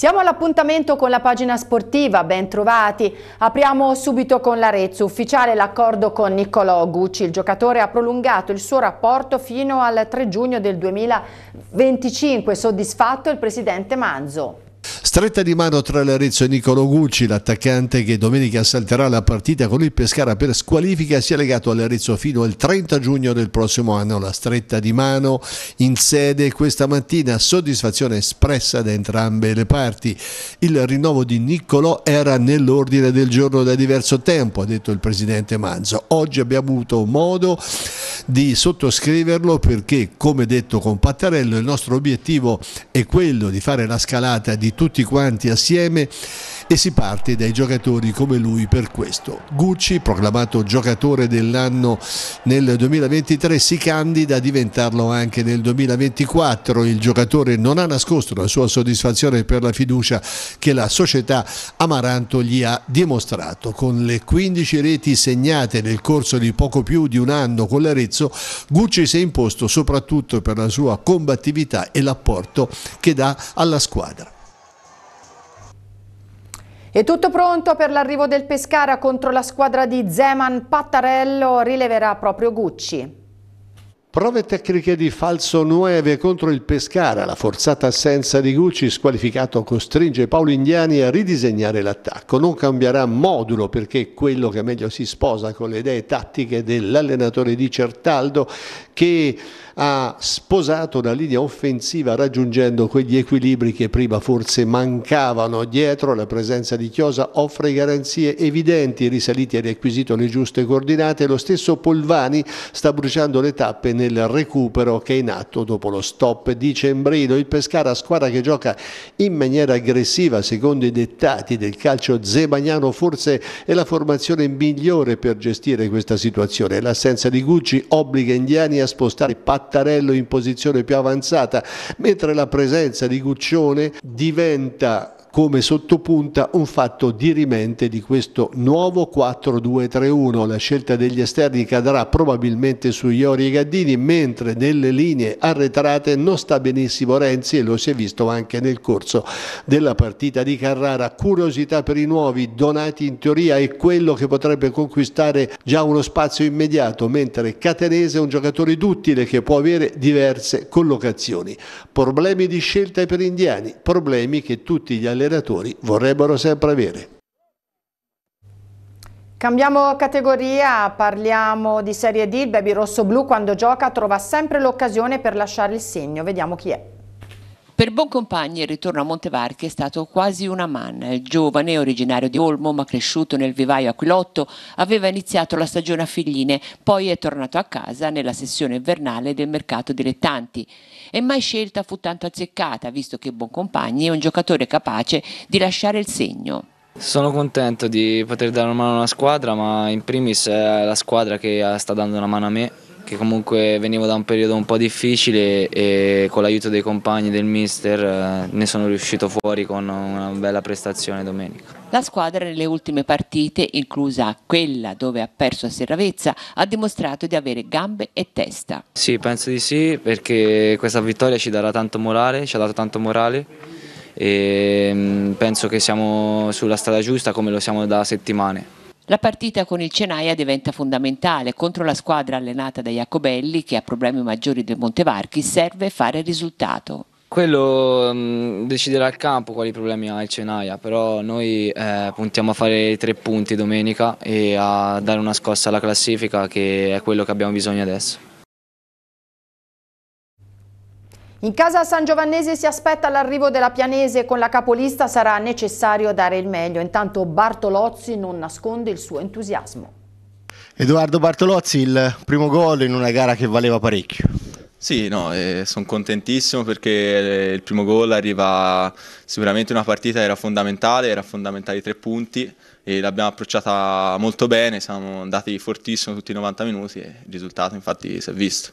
Siamo all'appuntamento con la pagina sportiva, ben trovati. Apriamo subito con l'Arezzo, ufficiale l'accordo con Niccolò Gucci. Il giocatore ha prolungato il suo rapporto fino al 3 giugno del 2025. Soddisfatto il presidente Manzo. Stretta di mano tra l'Arezzo e Niccolo Gucci, l'attaccante che domenica salterà la partita con il Pescara per squalifica, si è legato all'Arezzo fino al 30 giugno del prossimo anno. La stretta di mano in sede questa mattina, soddisfazione espressa da entrambe le parti. Il rinnovo di Niccolo era nell'ordine del giorno da diverso tempo, ha detto il presidente Manzo. Oggi abbiamo avuto modo di sottoscriverlo perché, come detto con Pattarello, il nostro obiettivo è quello di fare la scalata di tutti quanti assieme e si parte dai giocatori come lui per questo. Gucci, proclamato giocatore dell'anno nel 2023, si candida a diventarlo anche nel 2024. Il giocatore non ha nascosto la sua soddisfazione per la fiducia che la società Amaranto gli ha dimostrato. Con le 15 reti segnate nel corso di poco più di un anno con l'Arezzo, Gucci si è imposto soprattutto per la sua combattività e l'apporto che dà alla squadra. È tutto pronto per l'arrivo del Pescara contro la squadra di Zeman Pattarello, rileverà proprio Gucci. Prove tecniche di falso 9 contro il Pescara, la forzata assenza di Gucci squalificato costringe Paolo Indiani a ridisegnare l'attacco. Non cambierà modulo perché è quello che meglio si sposa con le idee tattiche dell'allenatore di Certaldo che ha sposato una linea offensiva raggiungendo quegli equilibri che prima forse mancavano. Dietro la presenza di Chiosa offre garanzie evidenti, risaliti e riacquisito le giuste coordinate. Lo stesso Polvani sta bruciando le tappe nel recupero che è in atto dopo lo stop dicembrino. Il Pescara, squadra che gioca in maniera aggressiva secondo i dettati del calcio zemagnano, forse è la formazione migliore per gestire questa situazione. L'assenza di Gucci obbliga Indiani a spostare Pattarello in posizione più avanzata, mentre la presenza di Guccione diventa come sottopunta un fatto dirimente di questo nuovo 4-2-3-1. La scelta degli esterni cadrà probabilmente su Iori e Gaddini, mentre nelle linee arretrate non sta benissimo Renzi e lo si è visto anche nel corso della partita di Carrara. Curiosità per i nuovi, Donati in teoria è quello che potrebbe conquistare già uno spazio immediato, mentre Catenese è un giocatore duttile che può avere diverse collocazioni. Problemi di scelta per indiani, problemi che tutti gli allenatori allenatori vorrebbero sempre avere. Cambiamo categoria, parliamo di Serie D, il Baby Rosso Blu quando gioca trova sempre l'occasione per lasciare il segno, vediamo chi è. Per Boncompagni il ritorno a Montevarchi è stato quasi una manna. Il giovane, originario di Olmo ma cresciuto nel vivaio Aquilotto, aveva iniziato la stagione a Figline, poi è tornato a casa nella sessione invernale del mercato dilettanti. E mai scelta fu tanto azzeccata, visto che Boncompagni è un giocatore capace di lasciare il segno. Sono contento di poter dare una mano alla squadra, ma in primis è la squadra che sta dando una mano a me che comunque venivo da un periodo un po' difficile e con l'aiuto dei compagni del mister eh, ne sono riuscito fuori con una bella prestazione domenica. La squadra nelle ultime partite, inclusa quella dove ha perso a Serravezza, ha dimostrato di avere gambe e testa. Sì, penso di sì, perché questa vittoria ci darà tanto morale, ci ha dato tanto morale e mm, penso che siamo sulla strada giusta come lo siamo da settimane. La partita con il Cenaia diventa fondamentale. Contro la squadra allenata da Jacobelli, che ha problemi maggiori del Montevarchi, serve fare risultato. Quello mh, mm, deciderà il campo quali problemi ha il Cenaia, però noi eh, puntiamo a fare tre punti domenica e a dare una scossa alla classifica che è quello che abbiamo bisogno adesso. In casa San Giovannese si aspetta l'arrivo della Pianese, con la capolista sarà necessario dare il meglio, intanto Bartolozzi non nasconde il suo entusiasmo. Edoardo Bartolozzi il primo gol in una gara che valeva parecchio. Sì, no, eh, sono contentissimo perché eh, il primo gol arriva sicuramente in una partita era fondamentale, era fondamentale i tre punti e l'abbiamo approcciata molto bene, siamo andati fortissimo tutti i 90 minuti e il risultato infatti si è visto.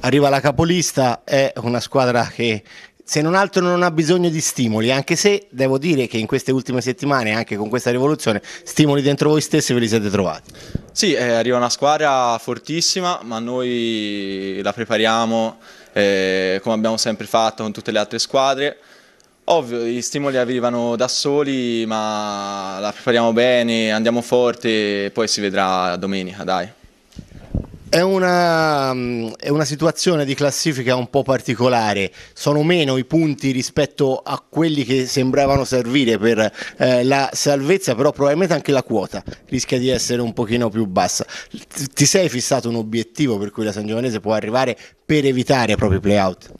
Arriva la capolista, è una squadra che se non altro non ha bisogno di stimoli, anche se devo dire che in queste ultime settimane, anche con questa rivoluzione, stimoli dentro voi stessi ve li siete trovati. Sì, eh, arriva una squadra fortissima, ma noi la prepariamo eh, come abbiamo sempre fatto con tutte le altre squadre. Ovvio, gli stimoli arrivano da soli, ma la prepariamo bene, andiamo forte e poi si vedrà domenica, dai. È una, è una, situazione di classifica un po' particolare, sono meno i punti rispetto a quelli che sembravano servire per eh, la salvezza, però probabilmente anche la quota rischia di essere un pochino più bassa. Ti sei fissato un obiettivo per cui la San Giovanese può arrivare per evitare proprio i playout?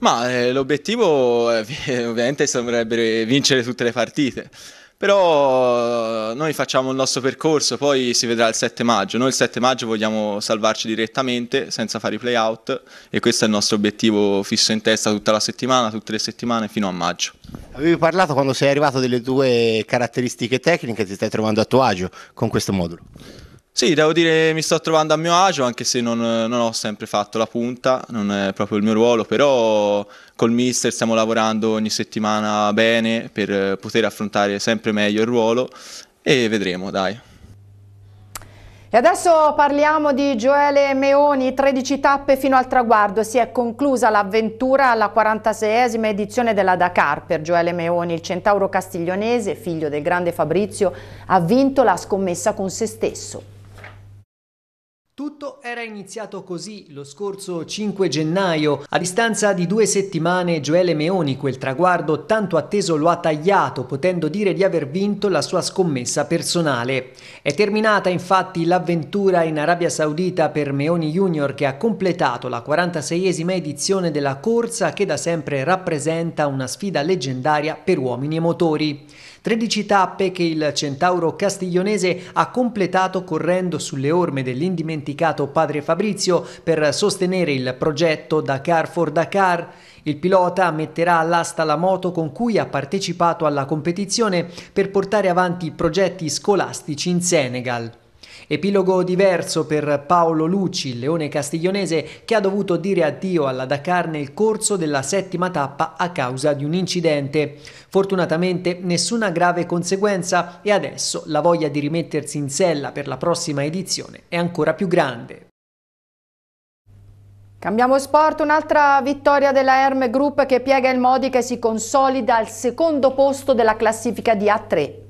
Ma eh, l'obiettivo eh, eh, ovviamente sembrerebbe vincere tutte le partite, però noi facciamo il nostro percorso, poi si vedrà il 7 maggio. Noi il 7 maggio vogliamo salvarci direttamente senza fare i playout e questo è il nostro obiettivo fisso in testa tutta la settimana, tutte le settimane fino a maggio. Avevi parlato quando sei arrivato delle tue caratteristiche tecniche, ti stai trovando a tuo agio con questo modulo? Sì, devo dire mi sto trovando a mio agio, anche se non, non, ho sempre fatto la punta, non è proprio il mio ruolo, però col mister stiamo lavorando ogni settimana bene per poter affrontare sempre meglio il ruolo e vedremo, dai. E adesso parliamo di Gioele Meoni, 13 tappe fino al traguardo. Si è conclusa l'avventura alla 46esima edizione della Dakar per Gioele Meoni. Il centauro castiglionese, figlio del grande Fabrizio, ha vinto la scommessa con se stesso. Tutto era iniziato così lo scorso 5 gennaio. A distanza di due settimane Gioele Meoni quel traguardo tanto atteso lo ha tagliato, potendo dire di aver vinto la sua scommessa personale. È terminata infatti l'avventura in Arabia Saudita per Meoni Junior che ha completato la 46esima edizione della corsa che da sempre rappresenta una sfida leggendaria per uomini e motori. 13 tappe che il centauro castiglionese ha completato correndo sulle orme dell'indimenticato padre Fabrizio per sostenere il progetto Dakar for Dakar. Il pilota metterà all'asta la moto con cui ha partecipato alla competizione per portare avanti i progetti scolastici in Senegal. Epilogo diverso per Paolo Lucci, il leone castiglionese, che ha dovuto dire addio alla Dakar nel corso della settima tappa a causa di un incidente. Fortunatamente nessuna grave conseguenza e adesso la voglia di rimettersi in sella per la prossima edizione è ancora più grande. Cambiamo sport, un'altra vittoria della Herme Group che piega il Modi e si consolida al secondo posto della classifica di A3.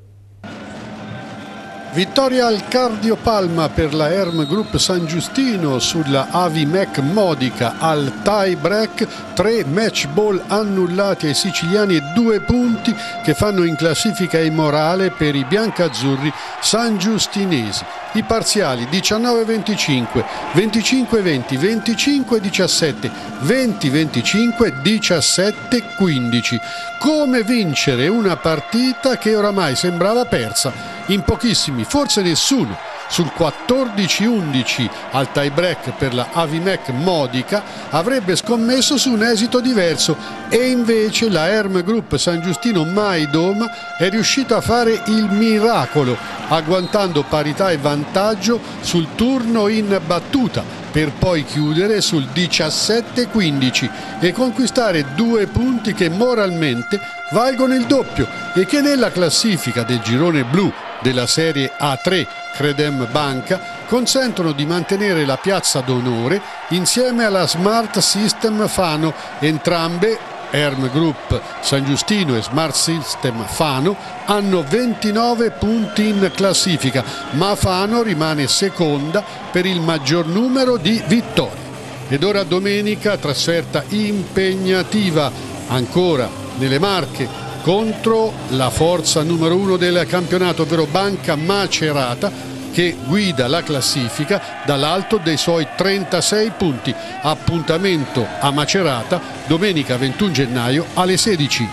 Vittoria al Cardio Palma per la Erm Group San Giustino sulla Avimec Modica al tie break, tre match ball annullati ai siciliani e due punti che fanno in classifica immorale per i biancazzurri san giustinesi. I parziali 19-25, 25-20, 25-17, 20-25, 17-15. Come vincere una partita che oramai sembrava persa? in pochissimi, forse nessuno, sul 14-11 al tie break per la Avimec Modica avrebbe scommesso su un esito diverso e invece la Herm Group San Giustino Maidom è riuscita a fare il miracolo agguantando parità e vantaggio sul turno in battuta per poi chiudere sul 17-15 e conquistare due punti che moralmente valgono il doppio e che nella classifica del girone blu della Serie A3 Credem Banca consentono di mantenere la piazza d'onore insieme alla Smart System Fano, entrambe Erm Group San Giustino e Smart System Fano hanno 29 punti in classifica, ma Fano rimane seconda per il maggior numero di vittorie. Ed ora domenica trasferta impegnativa ancora nelle Marche contro la forza numero uno del campionato, ovvero Banca Macerata che guida la classifica dall'alto dei suoi 36 punti. Appuntamento a Macerata domenica 21 gennaio alle 16.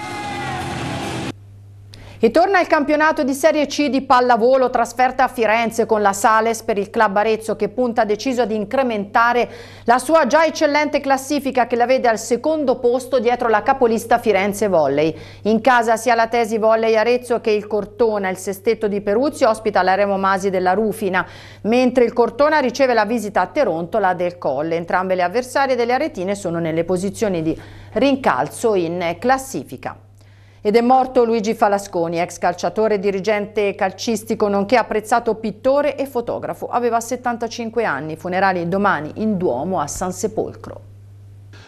Ritorna il campionato di Serie C di pallavolo, trasferta a Firenze con la Sales per il club Arezzo che punta deciso ad incrementare la sua già eccellente classifica che la vede al secondo posto dietro la capolista Firenze Volley. In casa sia la Tesi Volley Arezzo che il Cortona, il sestetto di Peruzzi, ospita l'Aremo Masi della Rufina, mentre il Cortona riceve la visita a Terontola del Colle. Entrambe le avversarie delle aretine sono nelle posizioni di rincalzo in classifica. Ed è morto Luigi Falasconi, ex calciatore e dirigente calcistico, nonché apprezzato pittore e fotografo. Aveva 75 anni, funerali domani in Duomo a San Sepolcro.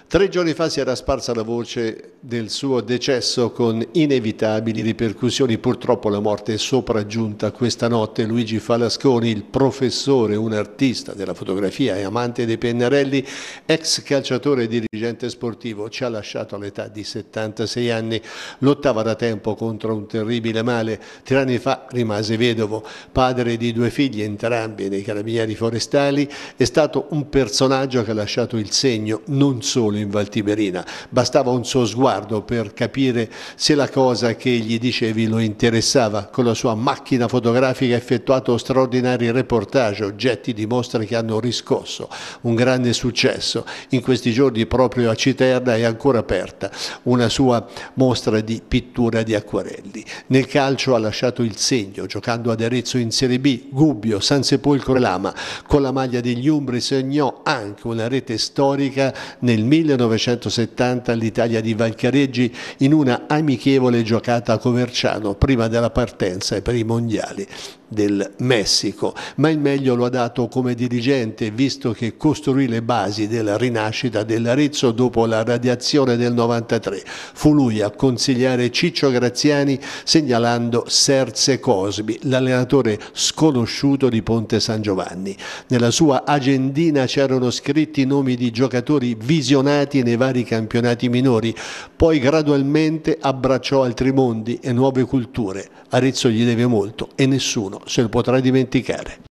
Tre giorni fa si era sparsa la voce del suo decesso con inevitabili ripercussioni. Purtroppo la morte è sopraggiunta questa notte. Luigi Falasconi, il professore, un artista della fotografia e amante dei pennarelli, ex calciatore e dirigente sportivo, ci ha lasciato all'età di 76 anni. Lottava da tempo contro un terribile male. Tre anni fa rimase vedovo, padre di due figli, entrambi nei carabinieri forestali. È stato un personaggio che ha lasciato il segno non solo in Valtiberina. Bastava un suo sguardo riguardo per capire se la cosa che gli dicevi lo interessava. Con la sua macchina fotografica ha effettuato straordinari reportage, oggetti di mostre che hanno riscosso un grande successo. In questi giorni proprio a Citerna è ancora aperta una sua mostra di pittura di acquarelli. Nel calcio ha lasciato il segno, giocando ad Arezzo in Serie B, Gubbio, San Sepolcro e Lama. Con la maglia degli Umbri segnò anche una rete storica nel 1970 all'Italia di Valchieri Saccareggi in una amichevole giocata a Coverciano prima della partenza per i mondiali del Messico, ma il meglio lo ha dato come dirigente, visto che costruì le basi della rinascita dell'Arezzo dopo la radiazione del 93. Fu lui a consigliare Ciccio Graziani segnalando Serse Cosbi, l'allenatore sconosciuto di Ponte San Giovanni. Nella sua agendina c'erano scritti i nomi di giocatori visionati nei vari campionati minori, poi gradualmente abbracciò altri mondi e nuove culture. Arezzo gli deve molto e nessuno nessuno se lo potrà dimenticare.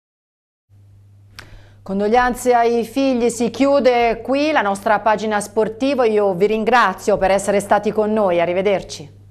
Condoglianze ai figli, si chiude qui la nostra pagina sportiva, io vi ringrazio per essere stati con noi, arrivederci.